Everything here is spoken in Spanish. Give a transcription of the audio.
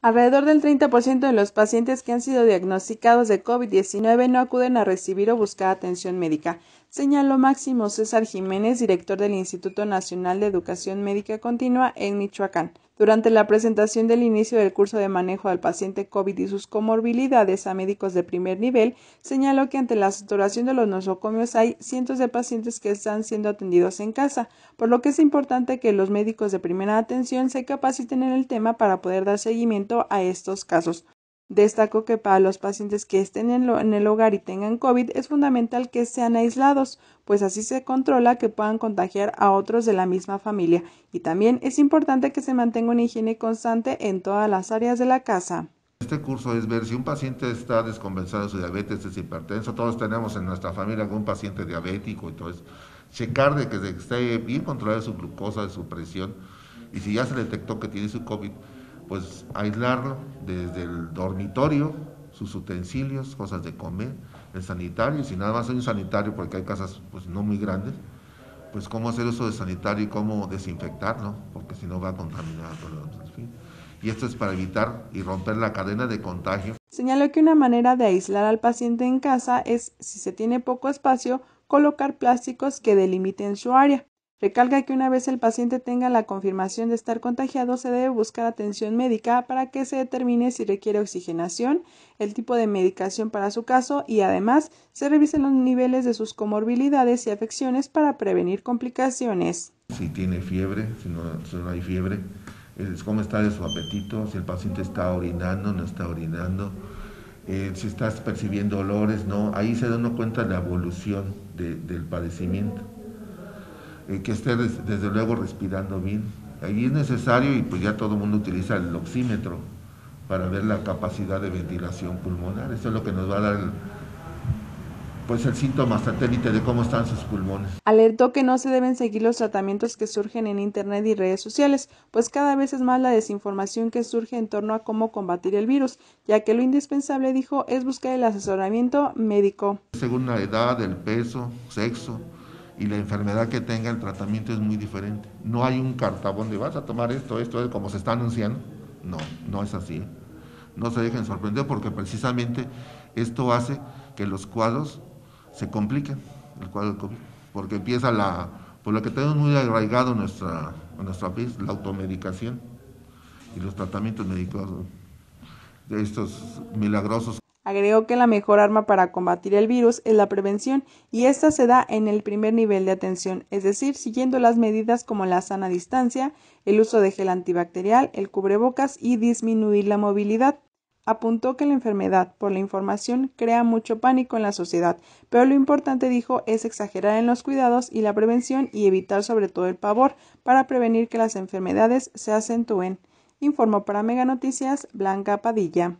Alrededor del 30% de los pacientes que han sido diagnosticados de COVID-19 no acuden a recibir o buscar atención médica, señaló Máximo César Jiménez, director del Instituto Nacional de Educación Médica Continua en Michoacán. Durante la presentación del inicio del curso de manejo al paciente COVID y sus comorbilidades a médicos de primer nivel, señaló que ante la saturación de los nosocomios hay cientos de pacientes que están siendo atendidos en casa, por lo que es importante que los médicos de primera atención se capaciten en el tema para poder dar seguimiento a estos casos. Destaco que para los pacientes que estén en, el hogar y tengan COVID es fundamental que sean aislados, pues así se controla que puedan contagiar a otros de la misma familia. Y también es importante que se mantenga una higiene constante en todas las áreas de la casa. Este curso es ver si un paciente está descompensado de su diabetes, es hipertenso, todos tenemos en nuestra familia algún paciente diabético, entonces checar de que esté bien controlada su glucosa, su presión, y si ya se detectó que tiene su COVID, pues aislarlo desde el dormitorio, sus utensilios, cosas de comer, el sanitario, si nada más hay un sanitario, porque hay casas pues no muy grandes, pues cómo hacer uso de sanitario y cómo desinfectarlo, porque si no va a contaminar Y esto es para evitar y romper la cadena de contagio. Señaló que una manera de aislar al paciente en casa es, si se tiene poco espacio, colocar plásticos que delimiten su área. Recalca que una vez el paciente tenga la confirmación de estar contagiado, se debe buscar atención médica para que se determine si requiere oxigenación, el tipo de medicación para su caso y además se revisen los niveles de sus comorbilidades y afecciones para prevenir complicaciones. Si tiene fiebre, si no, hay fiebre, eh, cómo está de su apetito, si el paciente está orinando, no está orinando, eh, si está percibiendo olores, no. Ahí se da uno cuenta de la evolución del padecimiento que esté desde luego respirando bien. Ahí es necesario y pues ya todo el mundo utiliza el oxímetro para ver la capacidad de ventilación pulmonar. Eso es lo que nos va a dar pues el síntoma satélite de cómo están sus pulmones. Alertó que no se deben seguir los tratamientos que surgen en Internet y redes sociales, pues cada vez es más la desinformación que surge en torno a cómo combatir el virus, ya que lo indispensable, dijo, es buscar el asesoramiento médico. Según la edad, el peso, sexo, y la enfermedad que tenga, el tratamiento es muy diferente. No hay un cartabón de vas a tomar esto, esto, es como se está anunciando. No, no es así. No se dejen sorprender porque precisamente esto hace que los cuadros se compliquen, el cuadro porque empieza la, por lo que tenemos muy arraigado en, nuestra, la automedicación y los tratamientos médicos de estos milagrosos. Agregó que la mejor arma para combatir el virus es la prevención y esta se da en el primer nivel de atención, es decir, siguiendo las medidas como la sana distancia, el uso de gel antibacterial, el cubrebocas y disminuir la movilidad. Apuntó que la enfermedad por la información crea mucho pánico en la sociedad, pero lo importante dijo es exagerar en los cuidados y la prevención y evitar sobre todo el pavor para prevenir que las enfermedades se acentúen. Informó para Meganoticias, Noticias Blanca Padilla.